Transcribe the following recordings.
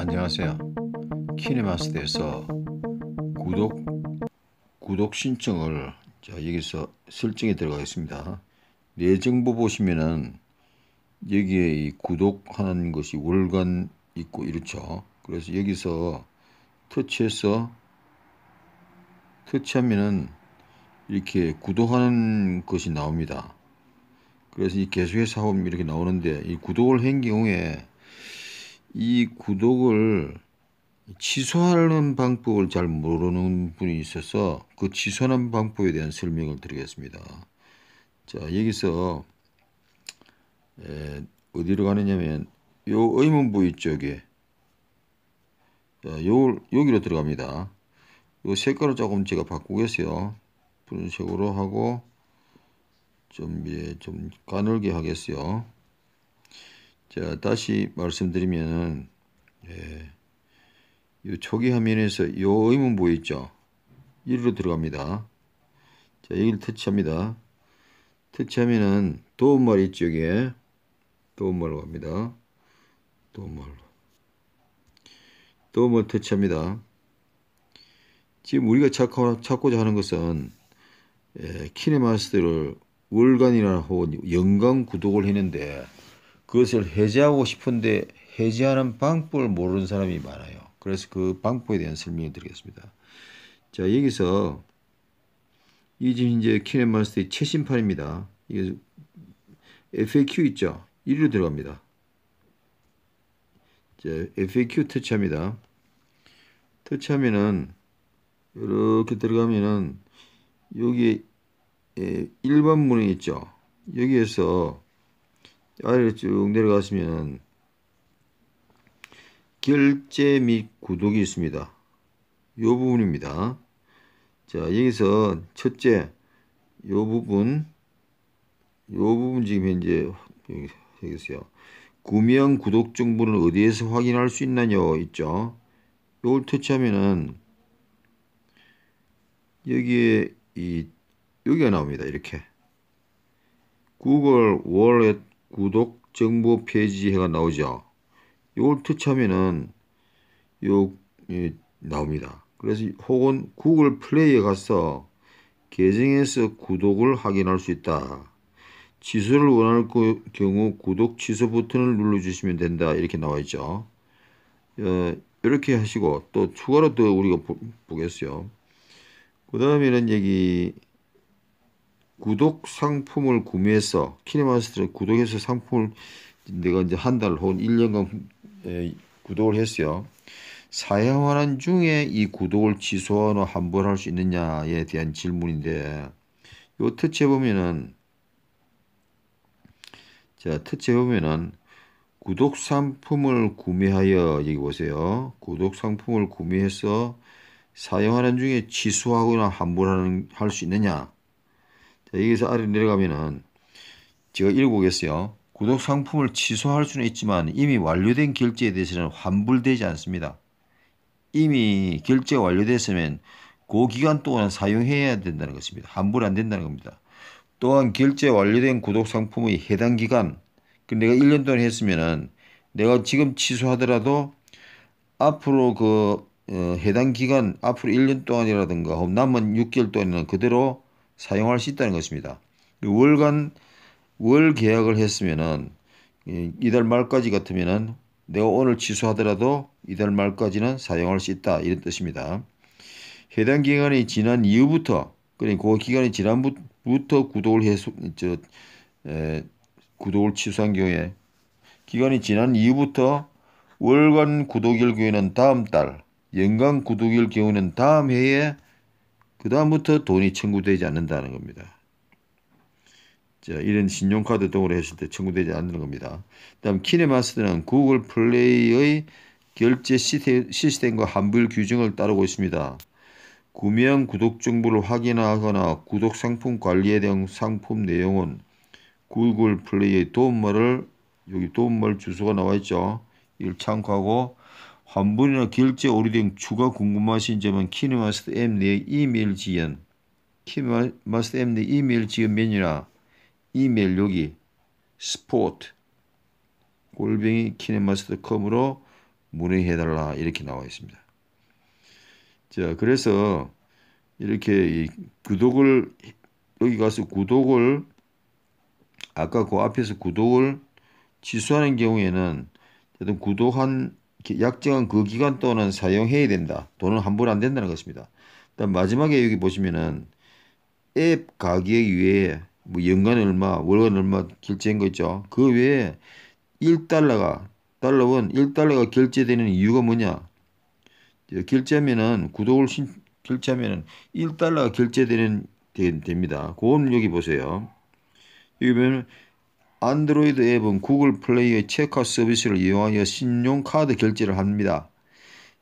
안녕하세요. 키네마스터에서 구독 구독 신청을 자 여기서 설정에 들어가겠습니다. 내정보 네 보시면은 여기에 이 구독하는 것이 월간 있고 이렇죠. 그래서 여기서 터치해서 터치하면은 이렇게 구독하는 것이 나옵니다. 그래서 이 개수의 사업 이렇게 나오는데 이 구독을 한 경우에 이 구독을 취소하는 방법을 잘 모르는 분이 있어서 그 취소하는 방법에 대한 설명을 드리겠습니다. 자 여기서 에, 어디로 가느냐면 요 의문 부위 쪽에 자, 요, 여기로 들어갑니다. 요 색깔을 조금 제가 바꾸겠어요. 분른색으로 하고 좀, 예, 좀 가늘게 하겠어요. 자, 다시 말씀드리면 예, 이 초기 화면에서 이 의문 보이죠? 1로 들어갑니다. 자, 여기를 터치합니다. 터치하면은 도움말 있죠, 여기에. 도움말로 갑니다. 도움말로. 도움말 터치합니다. 지금 우리가 찾고, 자 하는 것은 예, 키네마스터를 월간이라는 혹은 연간 구독을 했는데 그것을 해제하고 싶은데 해제하는 방법을 모르는 사람이 많아요. 그래서 그 방법에 대한 설명을 드리겠습니다. 자, 여기서 이 지금 이제 키네마스터의 최신판입니다. 이게 FAQ 있죠? 1로 들어갑니다. 자, FAQ 터치합니다. 터치하면은 이렇게 들어가면은 여기에 1번 예, 문이 있죠? 여기에서 아래로 쭉 내려가시면 결제 및 구독이 있습니다. 이 부분입니다. 자 여기서 첫째 이 부분 이 부분 지금 현재 여기, 여 있어요. 구명 구독 정보는 어디에서 확인할 수 있나요? 있죠. 이걸 터치하면은 여기에 이 여기가 나옵니다. 이렇게 구글 월렛 구독 정보 페이지가 나오죠. 이걸 터치하면은 요 예, 나옵니다. 그래서 혹은 구글 플레이에 가서 계정에서 구독을 확인할 수 있다. 취소를 원할 경우 구독 취소 버튼을 눌러주시면 된다. 이렇게 나와 있죠. 어, 이렇게 하시고 또 추가로 또 우리가 보, 보겠어요. 그 다음에는 여기 구독 상품을 구매해서 키네마스터를 구독해서 상품을 내가 이제 한 달 혹은 1년간 구독을 했어요. 사용하는 중에 이 구독을 취소하나 환불할 수 있느냐에 대한 질문인데 요 특채 보면은 자 특채 보면은 구독 상품을 구매하여 여기 보세요. 구독 상품을 구매해서 사용 하는 중에 취소하거나 환불하는 할 수 있느냐 자, 여기서 아래로 내려가면은 제가 읽어보겠어요. 구독 상품을 취소할 수는 있지만 이미 완료된 결제에 대해서는 환불되지 않습니다. 이미 결제 완료됐으면 그 기간 동안 사용해야 된다는 것입니다. 환불 안 된다는 겁니다. 또한 결제 완료된 구독 상품의 해당 기간, 그 내가 1년 동안 했으면은 내가 지금 취소하더라도 앞으로 그 어, 해당 기간 앞으로 1년 동안이라든가 남은 6개월 동안은 그대로 사용할 수 있다는 것입니다. 월간 월 계약을 했으면은 이달 말까지 같으면은 내가 오늘 취소하더라도 이달 말까지는 사용할 수 있다 이런 뜻입니다. 해당 기간이 지난 이후부터 그러니까 그 기간이 지난부터 구독을 해소 저 에, 구독을 취소한 경우에 기간이 지난 이후부터 월간 구독일 경우에는 다음 달, 연간 구독일 경우는 다음 해에 그 다음부터 돈이 청구되지 않는다는 겁니다. 자, 이런 신용카드 등으로 했을 때 청구되지 않는 겁니다. 다음 키네마스터는 구글 플레이의 결제 시스템과 환불 규정을 따르고 있습니다. 구명 구독 정보를 확인하거나 구독 상품 관리에 대한 상품 내용은 구글 플레이의 도움말을 여기 도움말 주소가 나와 있죠. 이걸 참고하고 환불이나 결제 오류 등 추가 궁금하신 점은 키네마스터 M 내 이메일 지연 키네마스터 M 내 이메일 지연 메뉴나 이메일 여기 스포트 골뱅이 키네마스터컴으로 문의해달라 이렇게 나와 있습니다. 자 그래서 이렇게 이 구독을 여기 가서 구독을 아까 그 앞에서 구독을 취소하는 경우에는 어떤 구독한 약정은그 기간 동안 사용해야 된다. 돈은 환불 안 된다는 것입니다. 다음 마지막에 여기 보시면은 앱 가격 외에 뭐 연간 얼마, 월간 얼마 결제한 거 있죠. 그 외에 1달러가 달러원 1달러가 결제되는 이유가 뭐냐? 예, 결제하면은 구독을 신, 결제하면은 1달러가 결제되는 되, 됩니다. 그건 여기 보세요. 여기 보면 안드로이드 앱은 구글 플레이의 체크아웃 서비스를 이용하여 신용카드 결제를 합니다.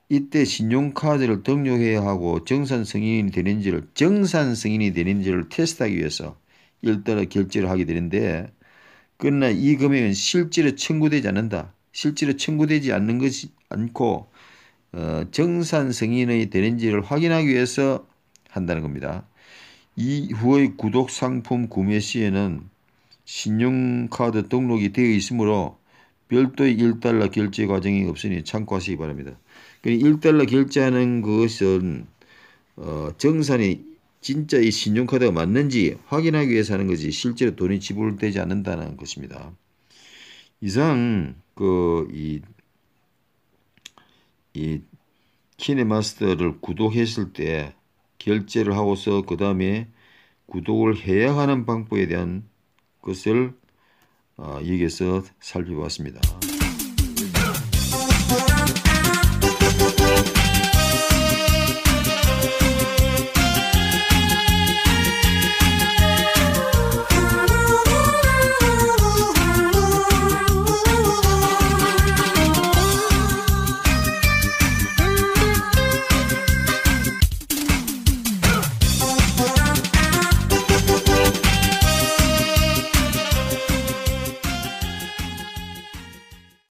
이때 신용카드를 등록해야 하고 정산 승인이 되는지를 정산 승인이 되는지를 테스트하기 위해서 일단은 결제를 하게 되는데 그러나 이 금액은 실제로 청구되지 않는다. 실제로 청구되지 않는 것이 않고 어, 정산 승인이 되는지를 확인하기 위해서 한다는 겁니다. 이후의 구독 상품 구매 시에는 신용카드 등록이 되어 있으므로 별도의 1달러 결제 과정이 없으니 참고하시기 바랍니다. 1달러 결제하는 것은 어, 정산이 진짜 이 신용카드가 맞는지 확인하기 위해서 하는 것이 실제로 돈이 지불되지 않는다는 것입니다. 이상 그이 이 키네마스터를 구독했을 때 결제를 하고서 그 다음에 구독을 해야 하는 방법에 대한 것을 어, 여기에서 살펴봤습니다.